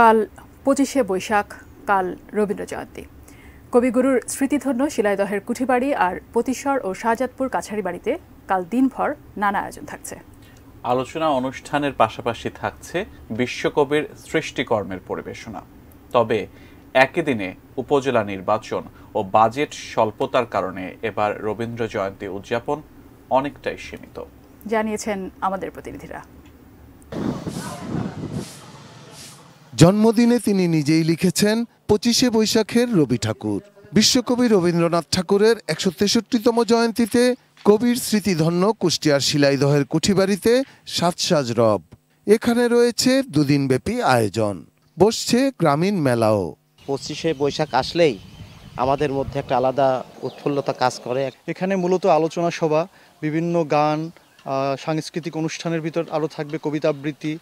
কাল পঁচিশে বৈশাখ কাল রবীন্দ্র জয়ন্তী কবিগুরুর স্মৃতিধন্য শিলাইদহের কুঠিবাড়ি আর পতিশ্বর ও শাহজাদপুর কাছারি বাড়িতে কাল দিনভর নানা আয়োজন থাকছে আলোচনা অনুষ্ঠানের পাশাপাশি থাকছে বিশ্বকবির সৃষ্টিকর্মের পরিবেশনা তবে একই দিনে উপজেলা নির্বাচন ও বাজেট স্বল্পতার কারণে এবার রবীন্দ্র জয়ন্তী উদযাপন অনেকটাই সীমিত জানিয়েছেন আমাদের প্রতিনিধিরা জন্মদিনে তিনি নিজেই লিখেছেন পঁচিশে বৈশাখের রবি ঠাকুর বিশ্বকবি রবীন্দ্রনাথ ঠাকুরের একশো তেষট্টিতম জয়ন্তীতে কবির স্মৃতিধন্য কুষ্টিয়ার শিলাইদহের কুঠিবাড়িতে সাজসাজ রব এখানে রয়েছে দুদিন ব্যাপী আয়োজন বসছে গ্রামীণ মেলাও পঁচিশে বৈশাখ আসলেই আমাদের মধ্যে একটা আলাদা উৎফুল্লতা কাজ করে এখানে মূলত আলোচনা সভা বিভিন্ন গান সাংস্কৃতিক অনুষ্ঠানের ভিতর আরও থাকবে কবিতা আবৃত্তি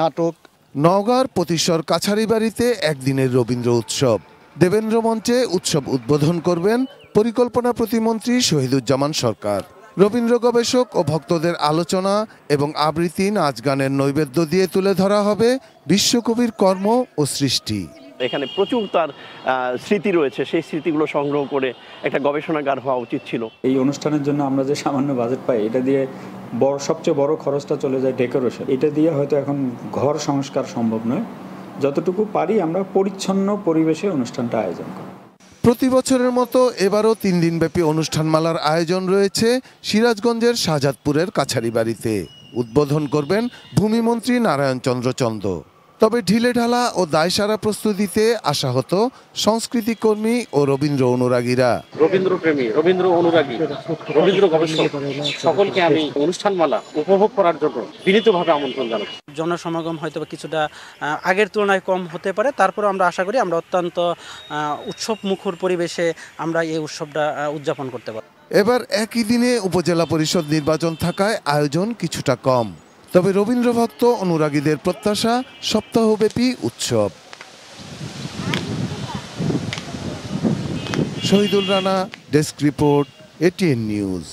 নাটক নওগাঁর পতিশ্বর কাছারি বাড়িতে একদিনের রবীন্দ্র উৎসব দেবেন্দ্র মঞ্চে উৎসব উদ্বোধন করবেন পরিকল্পনা প্রতিমন্ত্রী শহীদুজ্জামান সরকার রবীন্দ্র গবেষক ও ভক্তদের আলোচনা এবং আবৃত্তি নাচ গানের নৈবেদ্য দিয়ে তুলে ধরা হবে বিশ্বকবির কর্ম ও সৃষ্টি এখানে প্রচুর তার স্মৃতি রয়েছে সেই স্মৃতিগুলো সংগ্রহ করে একটা গবেষণাগার হওয়া উচিত ছিল এই অনুষ্ঠানের জন্য আমরা যে সামান্য বাজেট পাই এটা দিয়ে বড় সবচেয়ে বড় খরচটা চলে যায় ডেকোরেশন এটা দিয়ে হয়তো এখন ঘর সংস্কার সম্ভব নয় যতটুকু পারি আমরা পরিচ্ছন্ন পরিবেশে অনুষ্ঠানটা আয়োজন করি প্রতি বছরের মতো এবারও তিন দিনব্যাপী অনুষ্ঠানমালার আয়োজন রয়েছে সিরাজগঞ্জের শাহজাদপুরের কাছারি বাড়িতে উদ্বোধন করবেন ভূমিমন্ত্রী নারায়ণ চন্দ্র চন্দ্র তবে ঢিলেঢালা ও দায়সারা প্রস্তুতিতে আসা হতো সংস্কৃতি কর্মী ও রবীন্দ্র অনুরাগীরা রবীন্দ্র প্রেমী রবীন্দ্র অনুরাগী রবীন্দ্র গবেষক সকলকে আমি অনুষ্ঠানমালা উপভোগ করার জন্য বিনীতভাবে আমন্ত্রণ জানাচ্ছি জনসমাগম হয়তো কিছুটা আগের তুলনায় কম হতে পারে তারপরে আমরা আশা করি আমরা অত্যন্ত উৎসব মুখর পরিবেশে আমরা এই উৎসবটা উদযাপন করতে পারি এবার একই দিনে উপজেলা পরিষদ নির্বাচন থাকায় আয়োজন কিছুটা কম তবে রবীন্দ্রভক্ত অনুরাগীদের প্রত্যাশা সপ্তাহব্যাপী উৎসব Shahidul Rana desk report ATN news